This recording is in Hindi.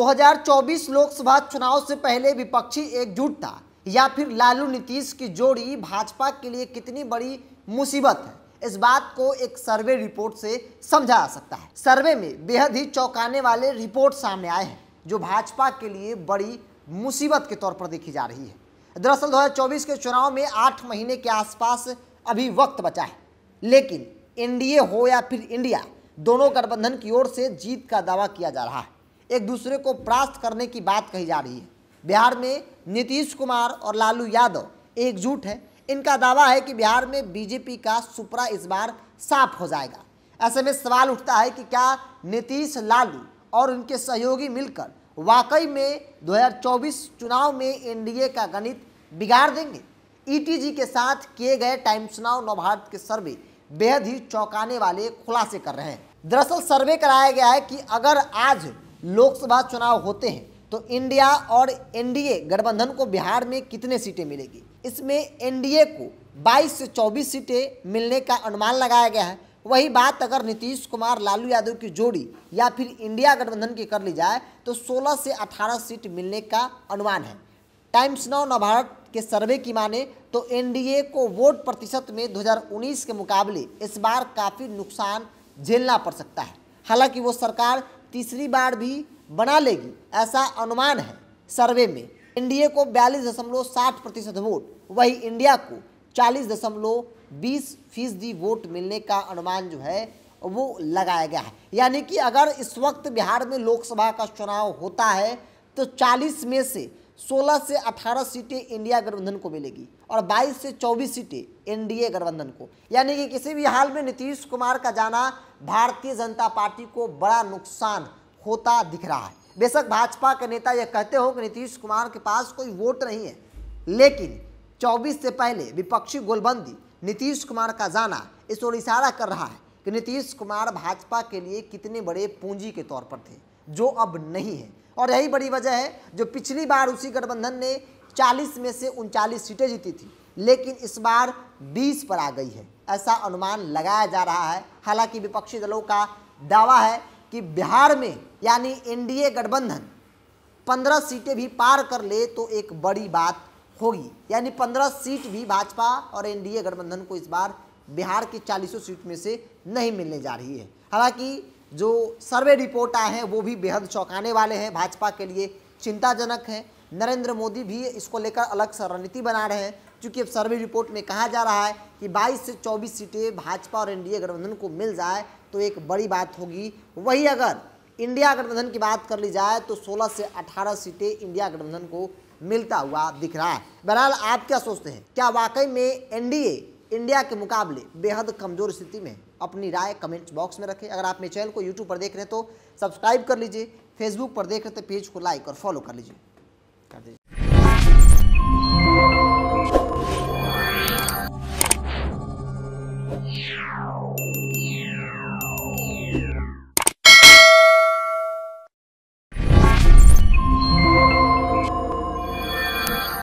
2024 लोकसभा चुनाव से पहले विपक्षी एकजुट था या फिर लालू नीतीश की जोड़ी भाजपा के लिए कितनी बड़ी मुसीबत है इस बात को एक सर्वे रिपोर्ट से समझा जा सकता है सर्वे में बेहद ही चौंकाने वाले रिपोर्ट सामने आए हैं जो भाजपा के लिए बड़ी मुसीबत के तौर पर देखी जा रही है दरअसल 2024 के चुनाव में आठ महीने के आसपास अभी वक्त बचा है लेकिन एनडीए हो या फिर इंडिया दोनों गठबंधन की ओर से जीत का दावा किया जा रहा है एक दूसरे को परास्त करने की बात कही जा रही है बिहार में नीतीश कुमार और लालू यादव एकजुट है इनका दावा है कि बिहार में बीजेपी का सुपरा इस बार साफ हो जाएगा ऐसे में सवाल उठता है कि क्या नीतीश लालू और उनके सहयोगी मिलकर वाकई में 2024 चुनाव में एनडीए का गणित बिगाड़ देंगे ईटीजी e के साथ किए गए टाइम्स नाउ नवभारत के सर्वे बेहद ही चौंकाने वाले खुलासे कर रहे हैं दरअसल सर्वे कराया गया है कि अगर आज लोकसभा चुनाव होते हैं तो इंडिया और एनडीए गठबंधन को बिहार में कितने सीटें मिलेगी इसमें एनडीए को 22 से 24 सीटें मिलने का अनुमान लगाया गया है वही बात अगर नीतीश कुमार लालू यादव की जोड़ी या फिर इंडिया गठबंधन की कर ली जाए तो 16 से 18 सीट मिलने का अनुमान है टाइम्स नाउ नवभारत के सर्वे की माने तो एनडीए को वोट प्रतिशत में 2019 के मुकाबले इस बार काफ़ी नुकसान झेलना पड़ सकता है हालांकि वो सरकार तीसरी बार भी बना लेगी ऐसा अनुमान है सर्वे में एनडीए को बयालीस दशमलव साठ प्रतिशत वोट वही इंडिया को चालीस दशमलव बीस फीसदी वोट मिलने का अनुमान जो है वो लगाया गया है यानी कि अगर इस वक्त बिहार में लोकसभा का चुनाव होता है तो 40 में से 16 से 18 सीटें इंडिया गठबंधन को मिलेगी और 22 से 24 सीटें एनडीए गठबंधन को यानी कि किसी भी हाल में नीतीश कुमार का जाना भारतीय जनता पार्टी को बड़ा नुकसान होता दिख रहा है बेशक भाजपा के नेता यह कहते हो कि नीतीश कुमार के पास कोई वोट नहीं है लेकिन 24 से पहले विपक्षी गोलबंदी नीतीश कुमार का जाना इस ओर इशारा कर रहा है कि नीतीश कुमार भाजपा के लिए कितने बड़े पूंजी के तौर पर थे जो अब नहीं है और यही बड़ी वजह है जो पिछली बार उसी गठबंधन ने 40 में से उनचालीस सीटें जीती थी लेकिन इस बार 20 पर आ गई है ऐसा अनुमान लगाया जा रहा है हालांकि विपक्षी दलों का दावा है कि बिहार में यानी एनडीए गठबंधन 15 सीटें भी पार कर ले तो एक बड़ी बात होगी यानी 15 सीट भी भाजपा और एनडीए गठबंधन को इस बार बिहार की चालीसों सीट में से नहीं मिलने जा रही है हालांकि जो सर्वे रिपोर्ट आए हैं वो भी बेहद चौंकाने वाले हैं भाजपा के लिए चिंताजनक हैं नरेंद्र मोदी भी इसको लेकर अलग से रणनीति बना रहे हैं क्योंकि अब सर्वे रिपोर्ट में कहा जा रहा है कि 22 से 24 सीटें भाजपा और इंडिया गठबंधन को मिल जाए तो एक बड़ी बात होगी वही अगर इंडिया गठबंधन की बात कर ली जाए तो 16 से 18 सीटें इंडिया गठबंधन को मिलता हुआ दिख रहा है बहरहाल आप क्या सोचते हैं क्या वाकई में एनडीए इंडिया के मुकाबले बेहद कमज़ोर स्थिति में अपनी राय कमेंट बॉक्स में रखें अगर आप मेरे चैनल को यूट्यूब पर देख रहे हैं तो सब्सक्राइब कर लीजिए फेसबुक पर देख रहे थे तो पेज को लाइक और फॉलो कर लीजिए कर दीजिए